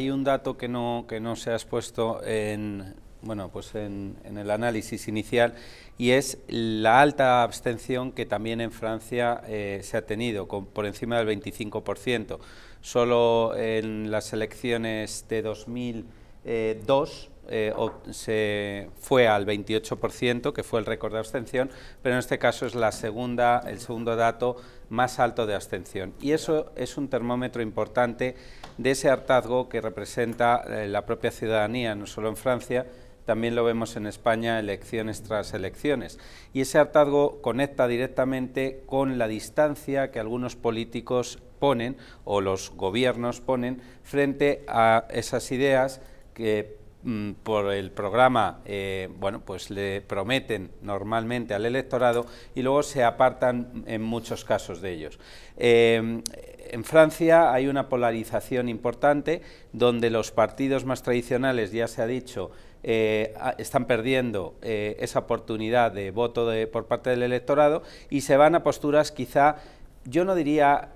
Hay un dato que no, que no se ha expuesto en, bueno, pues en, el análisis inicial y es la alta abstención que también en Francia eh, se ha tenido, por encima del 25%. Solo en las elecciones de 2002 eh, se fue al 28%, que fue el récord de abstención, pero en este caso es la segunda, el segundo dato más alto de abstención. Y eso es un termómetro importante de ese hartazgo que representa eh, la propia ciudadanía, no solo en Francia, también lo vemos en España elecciones tras elecciones. Y ese hartazgo conecta directamente con la distancia que algunos políticos ponen o los gobiernos ponen frente a esas ideas que Mm, por el programa, eh, bueno, pues le prometen normalmente al electorado y luego se apartan en muchos casos de ellos. Eh, en Francia hay una polarización importante donde los partidos más tradicionales, ya se ha dicho, eh, están perdiendo esa oportunidad de voto por parte del electorado y se van a posturas quizá, yo no diría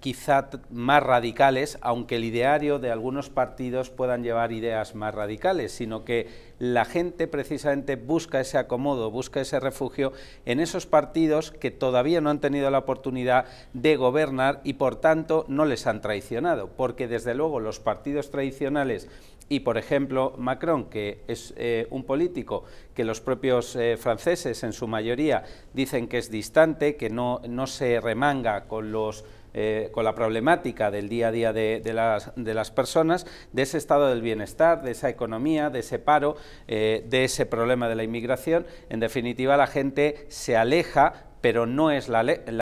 quizá más radicales, aunque el ideario de algunos partidos puedan llevar ideas más radicales, sino que la gente precisamente busca ese acomodo, busca ese refugio en esos partidos que todavía no han tenido la oportunidad de gobernar y por tanto no les han traicionado, porque desde luego los partidos tradicionales y por ejemplo Macron, que es eh, un político que los propios eh, franceses en su mayoría dicen que es distante, que no, no se remanga con los eh, con la problemática del día a día de, las, de, las, personas, de ese estado del bienestar, de esa economía, de ese paro, eh, de ese problema de la inmigración. En definitiva, la gente se aleja, pero no es la, la